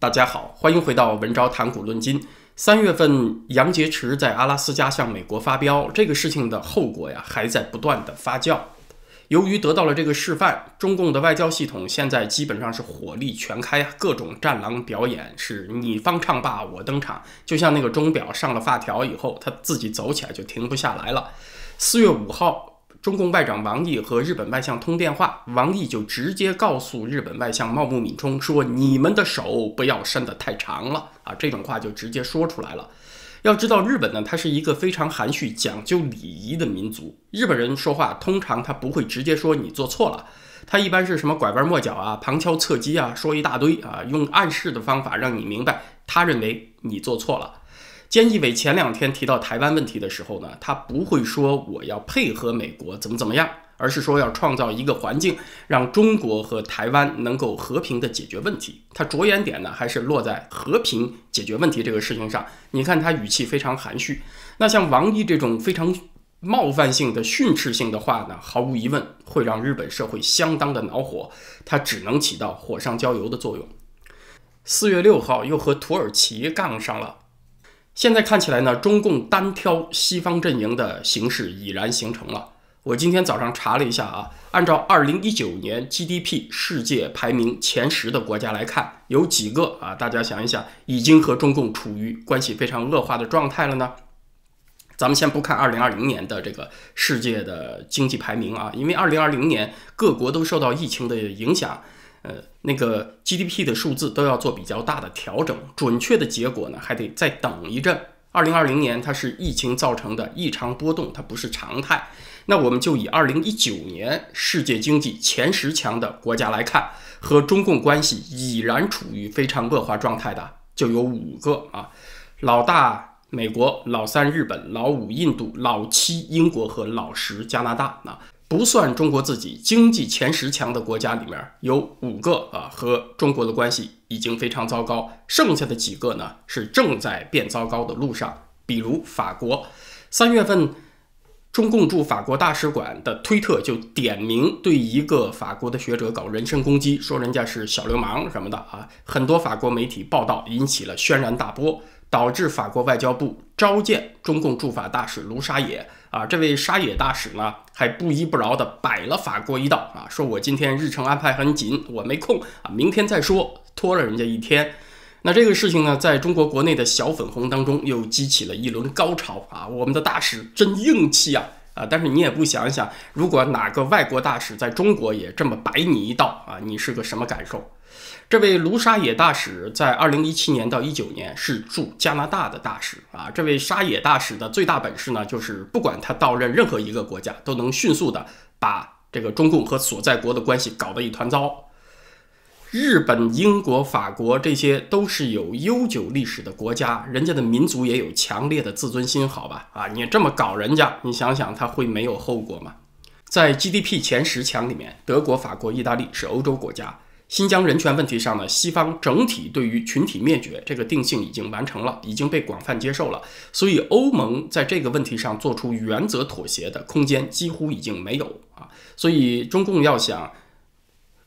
大家好，欢迎回到文昭谈古论今。三月份，杨洁篪在阿拉斯加向美国发飙，这个事情的后果呀，还在不断的发酵。由于得到了这个示范，中共的外交系统现在基本上是火力全开，各种战狼表演，是你方唱罢我登场。就像那个钟表上了发条以后，它自己走起来就停不下来了。四月五号。中共外长王毅和日本外相通电话，王毅就直接告诉日本外相茂木敏充说：“你们的手不要伸得太长了啊！”这种话就直接说出来了。要知道，日本呢，它是一个非常含蓄、讲究礼仪的民族。日本人说话通常他不会直接说你做错了，他一般是什么拐弯抹角啊、旁敲侧击啊，说一大堆啊，用暗示的方法让你明白他认为你做错了。监委前两天提到台湾问题的时候呢，他不会说我要配合美国怎么怎么样，而是说要创造一个环境，让中国和台湾能够和平的解决问题。他着眼点呢，还是落在和平解决问题这个事情上。你看他语气非常含蓄。那像王毅这种非常冒犯性的训斥性的话呢，毫无疑问会让日本社会相当的恼火，他只能起到火上浇油的作用。四月六号又和土耳其杠上了。现在看起来呢，中共单挑西方阵营的形势已然形成了。我今天早上查了一下啊，按照二零一九年 GDP 世界排名前十的国家来看，有几个啊，大家想一想，已经和中共处于关系非常恶化的状态了呢？咱们先不看二零二零年的这个世界的经济排名啊，因为二零二零年各国都受到疫情的影响。呃，那个 GDP 的数字都要做比较大的调整，准确的结果呢还得再等一阵。二零二零年它是疫情造成的异常波动，它不是常态。那我们就以二零一九年世界经济前十强的国家来看，和中共关系已然处于非常恶化状态的就有五个啊，老大美国，老三日本，老五印度，老七英国和老十加拿大啊。不算中国自己，经济前十强的国家里面有五个啊，和中国的关系已经非常糟糕。剩下的几个呢，是正在变糟糕的路上，比如法国，三月份。中共驻法国大使馆的推特就点名对一个法国的学者搞人身攻击，说人家是小流氓什么的啊。很多法国媒体报道引起了轩然大波，导致法国外交部召见中共驻法大使卢沙野啊。这位沙野大使呢，还不依不饶地摆了法国一道啊，说我今天日程安排很紧，我没空啊，明天再说，拖了人家一天。那这个事情呢，在中国国内的小粉红当中又激起了一轮高潮啊！我们的大使真硬气啊！啊，但是你也不想想，如果哪个外国大使在中国也这么摆你一道啊，你是个什么感受？这位卢沙野大使在二零一七年到一九年是驻加拿大的大使啊。这位沙野大使的最大本事呢，就是不管他到任任何一个国家，都能迅速的把这个中共和所在国的关系搞得一团糟。日本、英国、法国，这些都是有悠久历史的国家，人家的民族也有强烈的自尊心，好吧？啊，你这么搞人家，你想想他会没有后果吗？在 GDP 前十强里面，德国、法国、意大利是欧洲国家。新疆人权问题上呢，西方整体对于群体灭绝这个定性已经完成了，已经被广泛接受了，所以欧盟在这个问题上做出原则妥协的空间几乎已经没有啊。所以中共要想。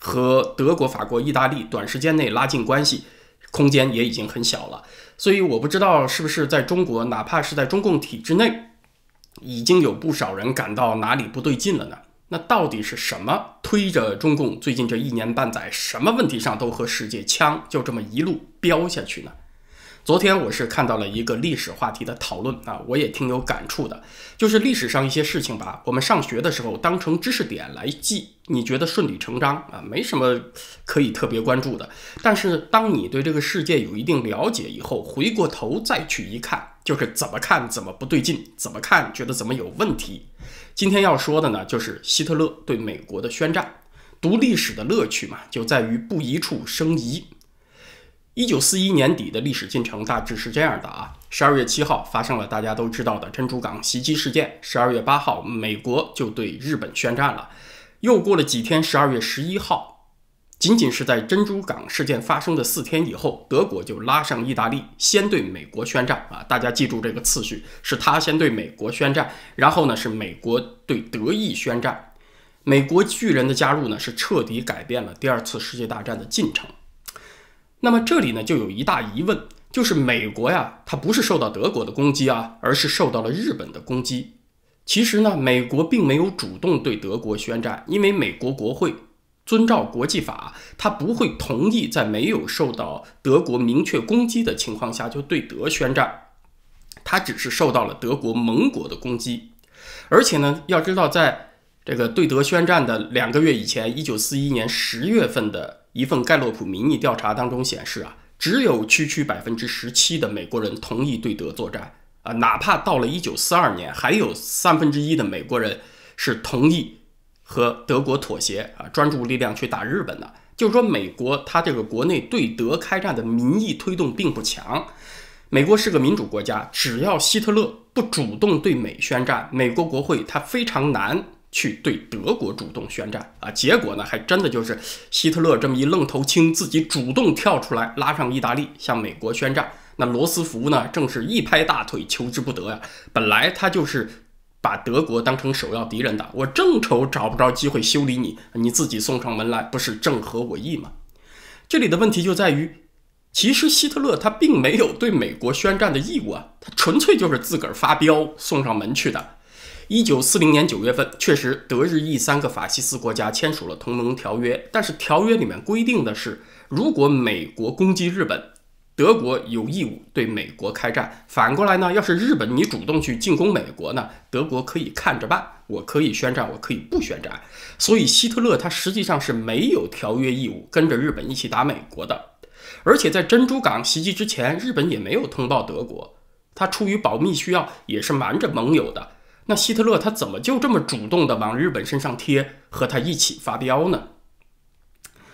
和德国、法国、意大利短时间内拉近关系，空间也已经很小了。所以我不知道是不是在中国，哪怕是在中共体制内，已经有不少人感到哪里不对劲了呢？那到底是什么推着中共最近这一年半载，什么问题上都和世界呛，就这么一路飙下去呢？昨天我是看到了一个历史话题的讨论啊，我也挺有感触的。就是历史上一些事情吧，我们上学的时候当成知识点来记，你觉得顺理成章啊，没什么可以特别关注的。但是当你对这个世界有一定了解以后，回过头再去一看，就是怎么看怎么不对劲，怎么看觉得怎么有问题。今天要说的呢，就是希特勒对美国的宣战。读历史的乐趣嘛，就在于不一处生疑。一九四一年底的历史进程大致是这样的啊，十二月七号发生了大家都知道的珍珠港袭击事件，十二月八号美国就对日本宣战了。又过了几天，十二月十一号，仅仅是在珍珠港事件发生的四天以后，德国就拉上意大利先对美国宣战啊。大家记住这个次序，是他先对美国宣战，然后呢是美国对德意宣战。美国巨人的加入呢，是彻底改变了第二次世界大战的进程。那么这里呢，就有一大疑问，就是美国呀，它不是受到德国的攻击啊，而是受到了日本的攻击。其实呢，美国并没有主动对德国宣战，因为美国国会遵照国际法，它不会同意在没有受到德国明确攻击的情况下就对德宣战。它只是受到了德国盟国的攻击，而且呢，要知道，在这个对德宣战的两个月以前，一九四一年十月份的。一份盖洛普民意调查当中显示啊，只有区区百分之十七的美国人同意对德作战啊，哪怕到了一九四二年，还有三分之一的美国人是同意和德国妥协啊，专注力量去打日本的。就是说，美国它这个国内对德开战的民意推动并不强。美国是个民主国家，只要希特勒不主动对美宣战，美国国会它非常难。去对德国主动宣战啊！结果呢，还真的就是希特勒这么一愣头青，自己主动跳出来拉上意大利向美国宣战。那罗斯福呢，正是一拍大腿，求之不得呀！本来他就是把德国当成首要敌人的，我正愁找不着机会修理你，你自己送上门来，不是正合我意吗？这里的问题就在于，其实希特勒他并没有对美国宣战的义务啊，他纯粹就是自个儿发飙送上门去的。一九四零年九月份，确实德日意三个法西斯国家签署了同盟条约，但是条约里面规定的是，如果美国攻击日本，德国有义务对美国开战。反过来呢，要是日本你主动去进攻美国呢，德国可以看着办，我可以宣战，我可以不宣战。所以希特勒他实际上是没有条约义务跟着日本一起打美国的。而且在珍珠港袭击之前，日本也没有通报德国，他出于保密需要，也是瞒着盟友的。那希特勒他怎么就这么主动的往日本身上贴，和他一起发飙呢？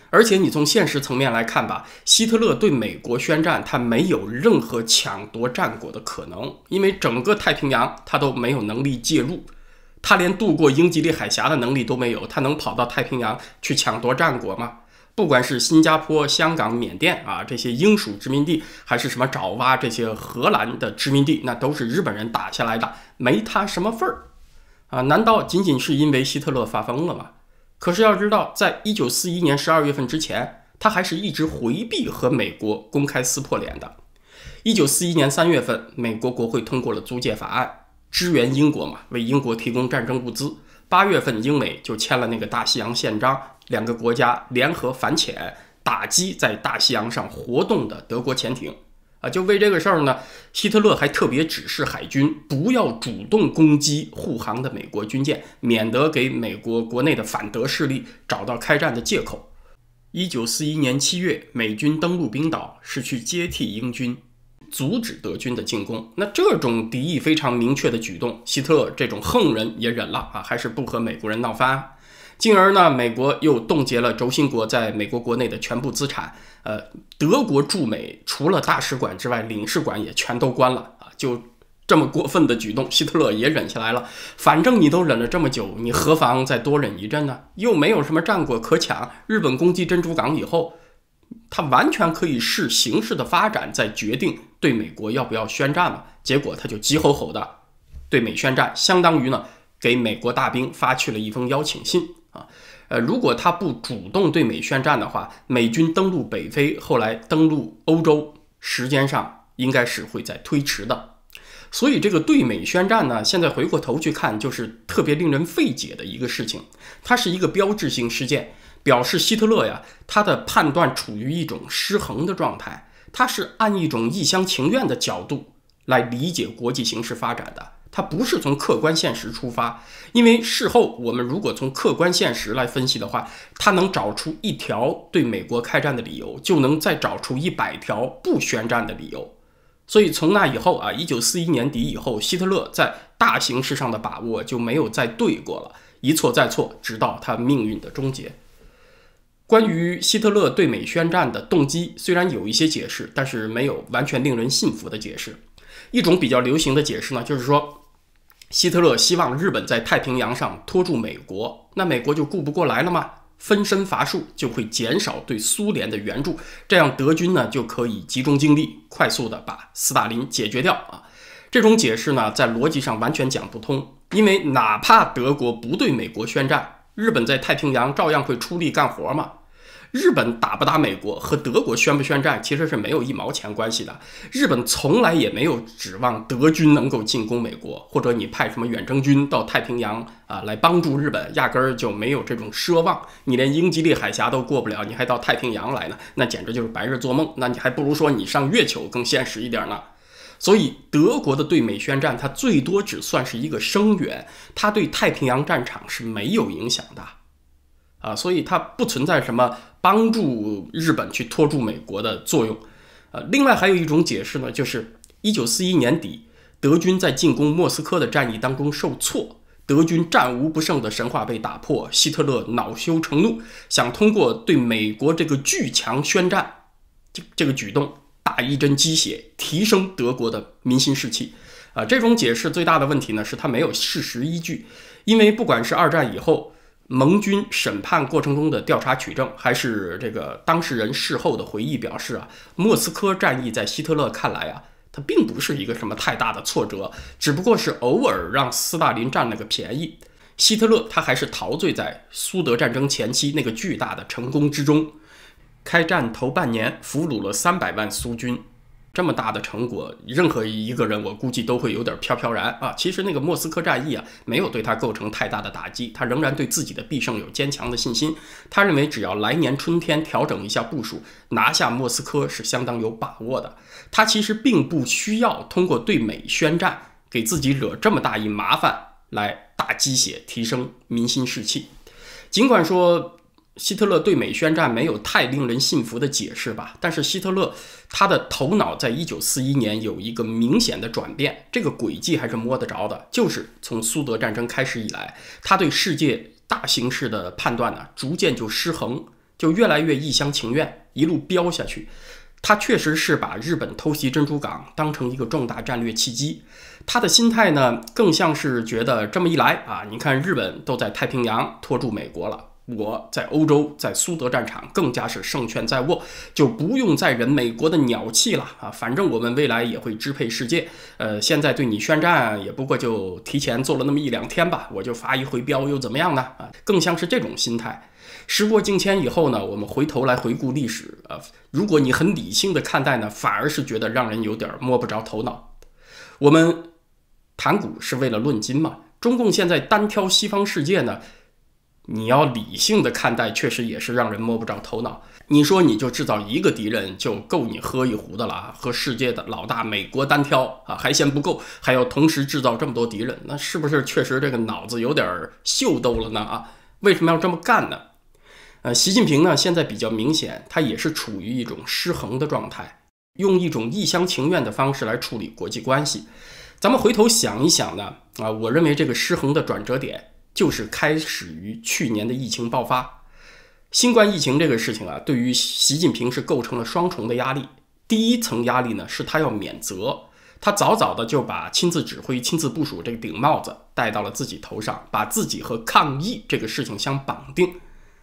而且你从现实层面来看吧，希特勒对美国宣战，他没有任何抢夺战果的可能，因为整个太平洋他都没有能力介入，他连渡过英吉利海峡的能力都没有，他能跑到太平洋去抢夺战果吗？不管是新加坡、香港、缅甸啊这些英属殖民地，还是什么爪哇这些荷兰的殖民地，那都是日本人打下来的，没他什么份儿啊！难道仅仅是因为希特勒发疯了吗？可是要知道，在一九四一年十二月份之前，他还是一直回避和美国公开撕破脸的。一九四一年三月份，美国国会通过了租借法案，支援英国嘛，为英国提供战争物资。八月份，英美就签了那个大西洋宪章。两个国家联合反潜，打击在大西洋上活动的德国潜艇，啊，就为这个事儿呢，希特勒还特别指示海军不要主动攻击护航的美国军舰，免得给美国国内的反德势力找到开战的借口。一九四一年七月，美军登陆冰岛是去接替英军，阻止德军的进攻。那这种敌意非常明确的举动，希特勒这种横人也忍了啊，还是不和美国人闹翻。进而呢，美国又冻结了轴心国在美国国内的全部资产。呃，德国驻美除了大使馆之外，领事馆也全都关了啊！就这么过分的举动，希特勒也忍下来了。反正你都忍了这么久，你何妨再多忍一阵呢？又没有什么战果可抢。日本攻击珍珠港以后，他完全可以视形势的发展再决定对美国要不要宣战嘛。结果他就急吼吼的对美宣战，相当于呢给美国大兵发去了一封邀请信。啊，呃，如果他不主动对美宣战的话，美军登陆北非，后来登陆欧洲，时间上应该是会在推迟的。所以，这个对美宣战呢，现在回过头去看，就是特别令人费解的一个事情。它是一个标志性事件，表示希特勒呀，他的判断处于一种失衡的状态，他是按一种一厢情愿的角度来理解国际形势发展的。他不是从客观现实出发，因为事后我们如果从客观现实来分析的话，他能找出一条对美国开战的理由，就能再找出一百条不宣战的理由。所以从那以后啊，一九四一年底以后，希特勒在大形势上的把握就没有再对过了，一错再错，直到他命运的终结。关于希特勒对美宣战的动机，虽然有一些解释，但是没有完全令人信服的解释。一种比较流行的解释呢，就是说。希特勒希望日本在太平洋上拖住美国，那美国就顾不过来了吗？分身乏术就会减少对苏联的援助，这样德军呢就可以集中精力，快速的把斯大林解决掉啊！这种解释呢，在逻辑上完全讲不通，因为哪怕德国不对美国宣战，日本在太平洋照样会出力干活嘛。日本打不打美国和德国宣不宣战其实是没有一毛钱关系的。日本从来也没有指望德军能够进攻美国，或者你派什么远征军到太平洋啊来帮助日本，压根儿就没有这种奢望。你连英吉利海峡都过不了，你还到太平洋来呢？那简直就是白日做梦。那你还不如说你上月球更现实一点呢。所以德国的对美宣战，它最多只算是一个声援，它对太平洋战场是没有影响的。啊，所以它不存在什么帮助日本去拖住美国的作用，呃，另外还有一种解释呢，就是一九四一年底德军在进攻莫斯科的战役当中受挫，德军战无不胜的神话被打破，希特勒恼羞成怒，想通过对美国这个巨强宣战，这这个举动打一针鸡血，提升德国的民心士气，啊，这种解释最大的问题呢是它没有事实依据，因为不管是二战以后。盟军审判过程中的调查取证，还是这个当事人事后的回忆表示啊，莫斯科战役在希特勒看来啊，他并不是一个什么太大的挫折，只不过是偶尔让斯大林占了个便宜。希特勒他还是陶醉在苏德战争前期那个巨大的成功之中，开战头半年俘虏了三百万苏军。这么大的成果，任何一个人我估计都会有点飘飘然啊。其实那个莫斯科战役啊，没有对他构成太大的打击，他仍然对自己的必胜有坚强的信心。他认为只要来年春天调整一下部署，拿下莫斯科是相当有把握的。他其实并不需要通过对美宣战，给自己惹这么大一麻烦来打鸡血、提升民心士气。尽管说。希特勒对美宣战没有太令人信服的解释吧？但是希特勒他的头脑在一九四一年有一个明显的转变，这个轨迹还是摸得着的。就是从苏德战争开始以来，他对世界大形势的判断呢，逐渐就失衡，就越来越一厢情愿，一路飙下去。他确实是把日本偷袭珍珠港当成一个重大战略契机，他的心态呢，更像是觉得这么一来啊，你看日本都在太平洋拖住美国了。我在欧洲，在苏德战场更加是胜券在握，就不用再忍美国的鸟气了啊！反正我们未来也会支配世界，呃，现在对你宣战也不过就提前做了那么一两天吧，我就发一回飙又怎么样呢？啊，更像是这种心态。时过境迁以后呢，我们回头来回顾历史啊，如果你很理性的看待呢，反而是觉得让人有点摸不着头脑。我们谈股是为了论金嘛，中共现在单挑西方世界呢？你要理性的看待，确实也是让人摸不着头脑。你说你就制造一个敌人就够你喝一壶的了啊，和世界的老大美国单挑啊还嫌不够，还要同时制造这么多敌人，那是不是确实这个脑子有点秀逗了呢啊？为什么要这么干呢？呃，习近平呢现在比较明显，他也是处于一种失衡的状态，用一种一厢情愿的方式来处理国际关系。咱们回头想一想呢啊，我认为这个失衡的转折点。就是开始于去年的疫情爆发，新冠疫情这个事情啊，对于习近平是构成了双重的压力。第一层压力呢，是他要免责，他早早的就把亲自指挥、亲自部署这顶帽子戴到了自己头上，把自己和抗疫这个事情相绑定，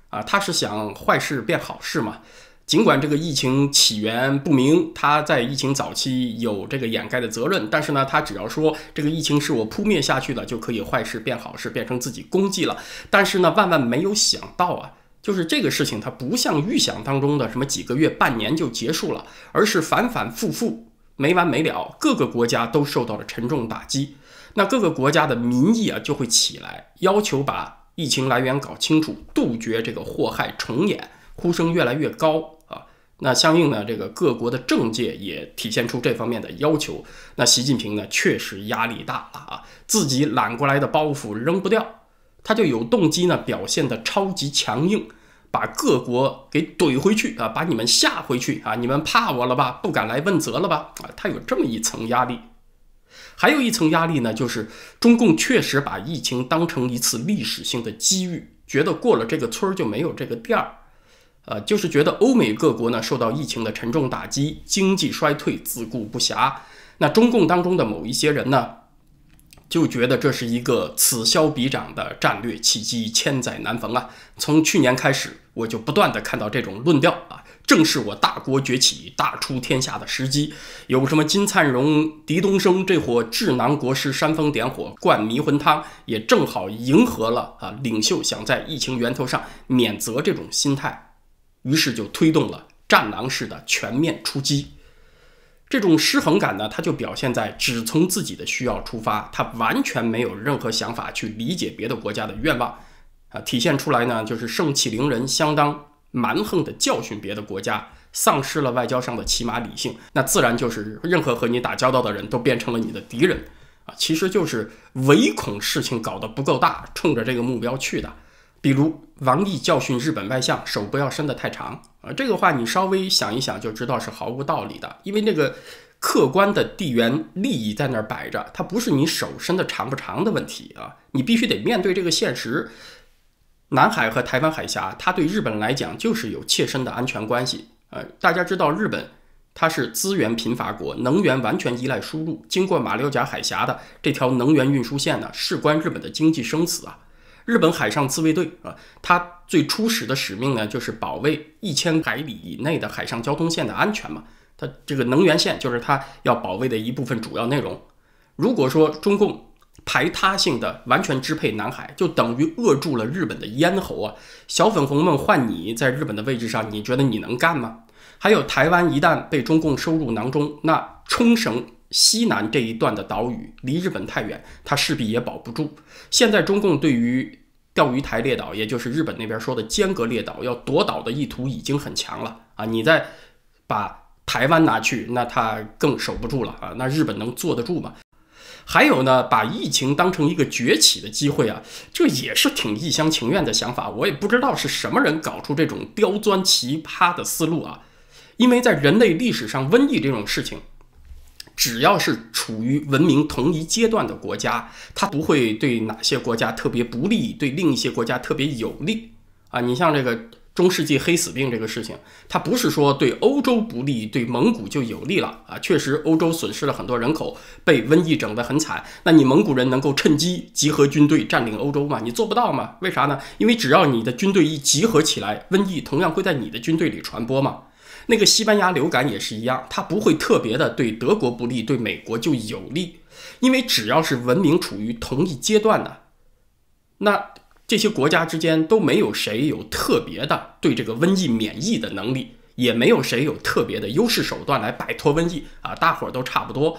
啊，他是想坏事变好事嘛。尽管这个疫情起源不明，他在疫情早期有这个掩盖的责任，但是呢，他只要说这个疫情是我扑灭下去的，就可以坏事变好事，变成自己功绩了。但是呢，万万没有想到啊，就是这个事情，它不像预想当中的什么几个月、半年就结束了，而是反反复复、没完没了，各个国家都受到了沉重打击，那各个国家的民意啊就会起来，要求把疫情来源搞清楚，杜绝这个祸害重演。呼声越来越高啊，那相应呢，这个各国的政界也体现出这方面的要求。那习近平呢，确实压力大啊，自己揽过来的包袱扔不掉，他就有动机呢，表现的超级强硬，把各国给怼回去啊，把你们吓回去啊，你们怕我了吧？不敢来问责了吧？啊，他有这么一层压力。还有一层压力呢，就是中共确实把疫情当成一次历史性的机遇，觉得过了这个村儿就没有这个店儿。呃，就是觉得欧美各国呢受到疫情的沉重打击，经济衰退，自顾不暇。那中共当中的某一些人呢，就觉得这是一个此消彼长的战略契机，千载难逢啊。从去年开始，我就不断的看到这种论调啊，正是我大国崛起、大出天下的时机。有什么金灿荣、狄东升这伙智囊国师煽风点火、灌迷魂汤，也正好迎合了啊领袖想在疫情源头上免责这种心态。于是就推动了战狼式的全面出击。这种失衡感呢，它就表现在只从自己的需要出发，它完全没有任何想法去理解别的国家的愿望，啊，体现出来呢就是盛气凌人，相当蛮横的教训别的国家，丧失了外交上的起码理性。那自然就是任何和你打交道的人都变成了你的敌人，啊，其实就是唯恐事情搞得不够大，冲着这个目标去的。比如王毅教训日本外相手不要伸得太长啊，这个话你稍微想一想就知道是毫无道理的，因为那个客观的地缘利益在那儿摆着，它不是你手伸得长不长的问题啊，你必须得面对这个现实。南海和台湾海峡，它对日本来讲就是有切身的安全关系。呃，大家知道日本它是资源贫乏国，能源完全依赖输入，经过马六甲海峡的这条能源运输线呢，事关日本的经济生死啊。日本海上自卫队啊，它最初始的使命呢，就是保卫一千海里以内的海上交通线的安全嘛。它这个能源线就是它要保卫的一部分主要内容。如果说中共排他性的完全支配南海，就等于扼住了日本的咽喉啊！小粉红们，换你在日本的位置上，你觉得你能干吗？还有台湾一旦被中共收入囊中，那冲绳。西南这一段的岛屿离日本太远，它势必也保不住。现在中共对于钓鱼台列岛，也就是日本那边说的尖阁列岛，要夺岛的意图已经很强了啊！你再把台湾拿去，那它更守不住了啊！那日本能坐得住吗？还有呢，把疫情当成一个崛起的机会啊，这也是挺一厢情愿的想法。我也不知道是什么人搞出这种刁钻奇葩的思路啊！因为在人类历史上，瘟疫这种事情。只要是处于文明同一阶段的国家，它不会对哪些国家特别不利，对另一些国家特别有利啊！你像这个中世纪黑死病这个事情，它不是说对欧洲不利，对蒙古就有利了啊！确实，欧洲损失了很多人口，被瘟疫整得很惨。那你蒙古人能够趁机集合军队占领欧洲吗？你做不到吗？为啥呢？因为只要你的军队一集合起来，瘟疫同样会在你的军队里传播嘛。那个西班牙流感也是一样，它不会特别的对德国不利，对美国就有利，因为只要是文明处于同一阶段的，那这些国家之间都没有谁有特别的对这个瘟疫免疫的能力，也没有谁有特别的优势手段来摆脱瘟疫啊，大伙儿都差不多。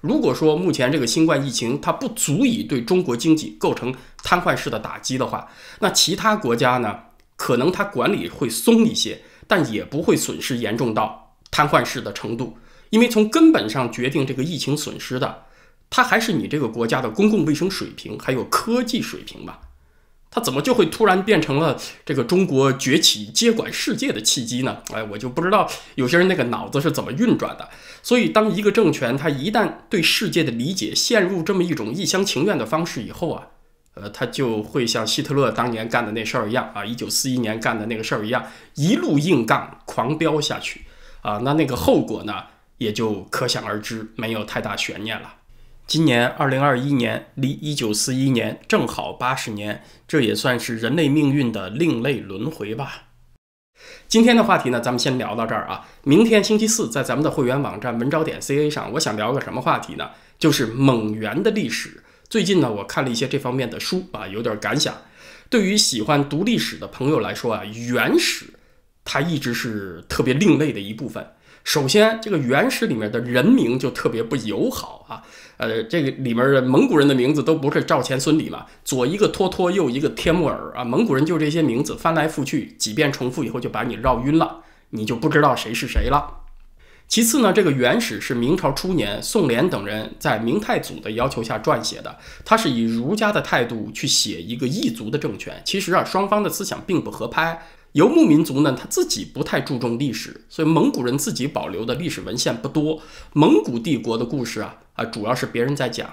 如果说目前这个新冠疫情它不足以对中国经济构成瘫痪式的打击的话，那其他国家呢，可能它管理会松一些。但也不会损失严重到瘫痪式的程度，因为从根本上决定这个疫情损失的，它还是你这个国家的公共卫生水平，还有科技水平吧。它怎么就会突然变成了这个中国崛起接管世界的契机呢？哎，我就不知道有些人那个脑子是怎么运转的。所以，当一个政权它一旦对世界的理解陷入这么一种一厢情愿的方式以后啊。呃，他就会像希特勒当年干的那事儿一样啊，一九四一年干的那个事儿一样，一路硬杠、狂飙下去啊，那那个后果呢，也就可想而知，没有太大悬念了。今年二零二一年离一九四一年正好八十年，这也算是人类命运的另类轮回吧。今天的话题呢，咱们先聊到这儿啊。明天星期四，在咱们的会员网站文昭点 ca 上，我想聊个什么话题呢？就是蒙元的历史。最近呢，我看了一些这方面的书啊，有点感想。对于喜欢读历史的朋友来说啊，原始它一直是特别另类的一部分。首先，这个原始里面的人名就特别不友好啊，呃，这个里面的蒙古人的名字都不是赵钱孙李了，左一个托托，右一个天木儿啊，蒙古人就这些名字，翻来覆去几遍重复以后，就把你绕晕了，你就不知道谁是谁了。其次呢，这个《元史》是明朝初年宋濂等人在明太祖的要求下撰写的。他是以儒家的态度去写一个异族的政权。其实啊，双方的思想并不合拍。游牧民族呢，他自己不太注重历史，所以蒙古人自己保留的历史文献不多。蒙古帝国的故事啊，啊，主要是别人在讲，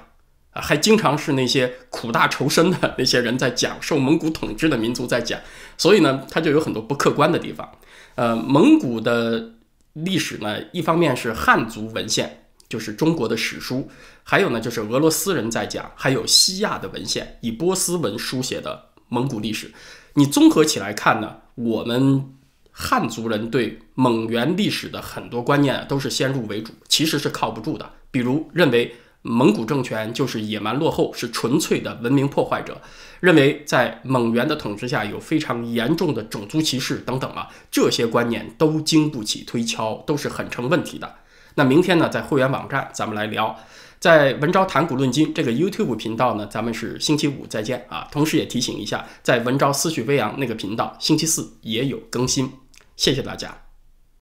啊，还经常是那些苦大仇深的那些人在讲，受蒙古统治的民族在讲。所以呢，他就有很多不客观的地方。呃，蒙古的。历史呢，一方面是汉族文献，就是中国的史书，还有呢就是俄罗斯人在讲，还有西亚的文献，以波斯文书写的蒙古历史。你综合起来看呢，我们汉族人对蒙元历史的很多观念都是先入为主，其实是靠不住的。比如认为。蒙古政权就是野蛮落后，是纯粹的文明破坏者，认为在蒙元的统治下有非常严重的种族歧视等等啊，这些观念都经不起推敲，都是很成问题的。那明天呢，在会员网站咱们来聊，在“文昭谈古论今”这个 YouTube 频道呢，咱们是星期五再见啊！同时也提醒一下，在“文昭思绪飞扬”那个频道，星期四也有更新。谢谢大家。